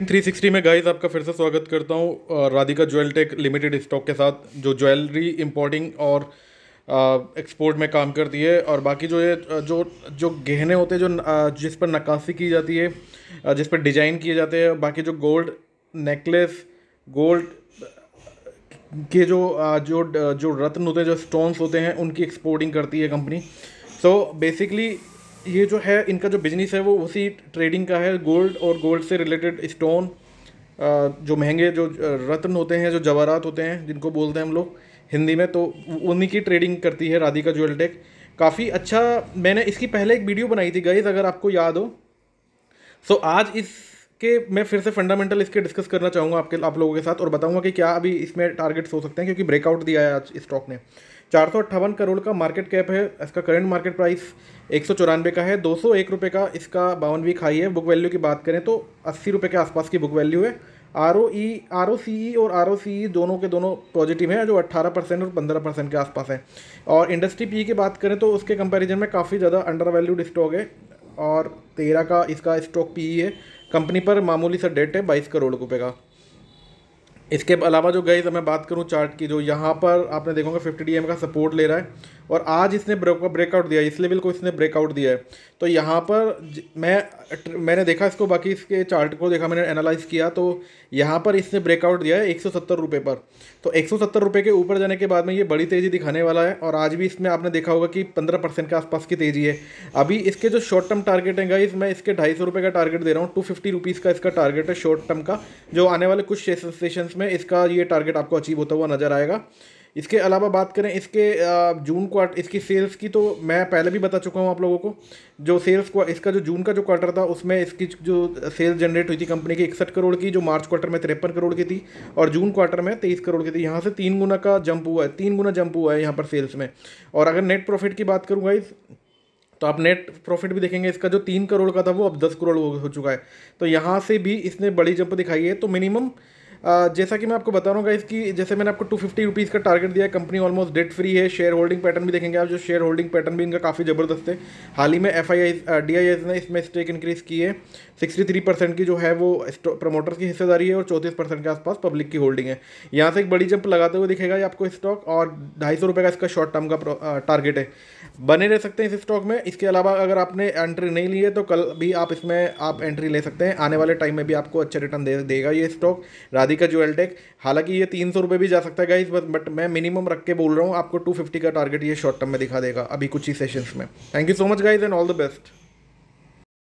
360 में गाइस आपका फिर से स्वागत करता हूँ Radhika jewel tech limited stock के साथ जो ज्वेलरी इंपोर्टिंग और एक्सपोर्ट में काम करती है और बाकी जो ये जो जो गहने होते हैं जो जिस पर नक्काशी की जाती है जिस पर डिजाइन किए जाते हैं बाकी जो गोल्ड नेकलेस गोल्ड के जो जो जो रत्न होते हैं जो स्टोन्स होते हैं उनकी एक्सपोर्टिंग करती है कंपनी सो बेसिकली ये जो है इनका जो बिजनेस है वो उसी ट्रेडिंग का है गोल्ड और गोल्ड से रिलेटेड स्टोन जो महंगे जो रत्न होते हैं जो जवाहरात होते हैं जिनको बोलते हैं हम लोग हिंदी में तो उन्हीं की ट्रेडिंग करती है राधिका ज्वेल टेक काफ़ी अच्छा मैंने इसकी पहले एक वीडियो बनाई थी गईज अगर आपको याद हो सो आज इस कि मैं फिर से फंडामेंटल इसके डिस्कस करना चाहूँगा आपके आप लोगों के साथ और बताऊँगा कि क्या अभी इसमें टारगेट्स हो सकते हैं क्योंकि ब्रेकआउट दिया है आज स्टॉक ने चार सौ अट्ठावन करोड़ का मार्केट कैप है इसका करंट मार्केट प्राइस एक सौ चौरानवे का है दो सौ एक रुपये का इसका वीक हाई है बुक वैल्यू की बात करें तो अस्सी रुपये के आसपास की बुक वैल्यू है R O E R O C E और आर ओ सी ई दोनों के दोनों पॉजिटिव हैं जो अट्ठारह परसेंट और पंद्रह परसेंट के आसपास है और इंडस्ट्री पी की बात करें तो उसके कंपैरिजन में काफ़ी ज़्यादा अंडर वैल्यूड स्टॉक है और तेरह का इसका स्टॉक पी e है कंपनी पर मामूली सा डेट है बाईस करोड़ रुपये का इसके अलावा जो गई मैं बात करूँ चार्ट की जो यहाँ पर आपने देखोगे फिफ्टी डी का सपोर्ट ले रहा है और आज इसने ब्रेकआउट दिया इस लेवल को इसने ब्रेकआउट दिया है तो यहाँ पर मैं मैंने देखा इसको बाकी इसके चार्ट को देखा मैंने एनालाइज किया तो यहाँ पर इसने ब्रेकआउट दिया है एक सौ पर तो एक सौ के ऊपर जाने के बाद में ये बड़ी तेज़ी दिखाने वाला है और आज भी इसमें आपने देखा होगा कि पंद्रह के आसपास की तेज़ी है अभी इसके जो शॉर्ट टर्म टारगेट है गाइज मैं इसके ढाई का टारगेट दे रहा हूँ टू फिफ्टी का इसका टारगेट है शॉर्ट टर्म का जो आने वाले कुछ सेशन में इसका ये टारगेट आपको अचीव होता हुआ नजर आएगा इसके अलावा बात करें इसके जून क्वार्टर इसकी सेल्स की तो मैं पहले भी बता चुका हूँ आप लोगों को जो सेल्स इसका जो जून का जो क्वार्टर था उसमें इसकी जो सेल्स जनरेट हुई थी कंपनी की इकसठ करोड़ की जो मार्च क्वार्टर में तिरपन करोड़ की थी और जून क्वार्टर में तेईस करोड़ की थी यहाँ से तीन गुना का जंप हुआ है तीन गुना जंप हुआ है यहाँ पर सेल्स में और अगर नेट प्रॉफिट की बात करूँगा इस तो आप नेट प्रॉफिट भी देखेंगे इसका जो तीन करोड़ का था वो अब दस करोड़ हो चुका है तो यहाँ से भी इसने बड़ी जंप दिखाई है तो मिनिमम जैसा कि मैं आपको बता रहा हूँ इसकी जैसे मैंने आपको टू फिफ्टी रुपीज़ का टारगेट दिया कंपनी ऑलमोस्ट डेट फ्री है शेयर होल्डिंग पैटर्न भी देखेंगे आप जो शेयर होल्डिंग पैटर्न भी इनका काफ़ी ज़बरदस्त है हाल ही में F I I D I S ने इसमें स्टेक इंक्रीज़ की है सिक्सटी थ्री परसेंट की जो है वो प्रमोटर्स की हिस्सेदारी है और चौंतीस परसेंट के आसपास पब्लिक की होल्डिंग है यहाँ से एक बड़ी जंप लगाते हुए दिखेगा ये आपको स्टॉक और ढाई सौ रुपये का इसका शॉर्ट टर्म का टारगेट है बने रह सकते हैं इस स्टॉक में इसके अलावा अगर आपने एंट्री नहीं ली है तो कल भी आप इसमें आप एंट्री ले सकते हैं आने वाले टाइम में भी आपको अच्छा रिटर्न दे देगा ये स्टॉक राधे खादी का ज्वेल टेक हालांकि ये तीन सौ रुपये भी जा सकता है गाइज बस बट मैं मिनिमम रख के बोल रहा हूँ आपको टू फिफ्टी का टारगेट ये शॉर्ट टर्म में दिखा देगा अभी कुछ ही सेशंस में thank you so much guys and all the best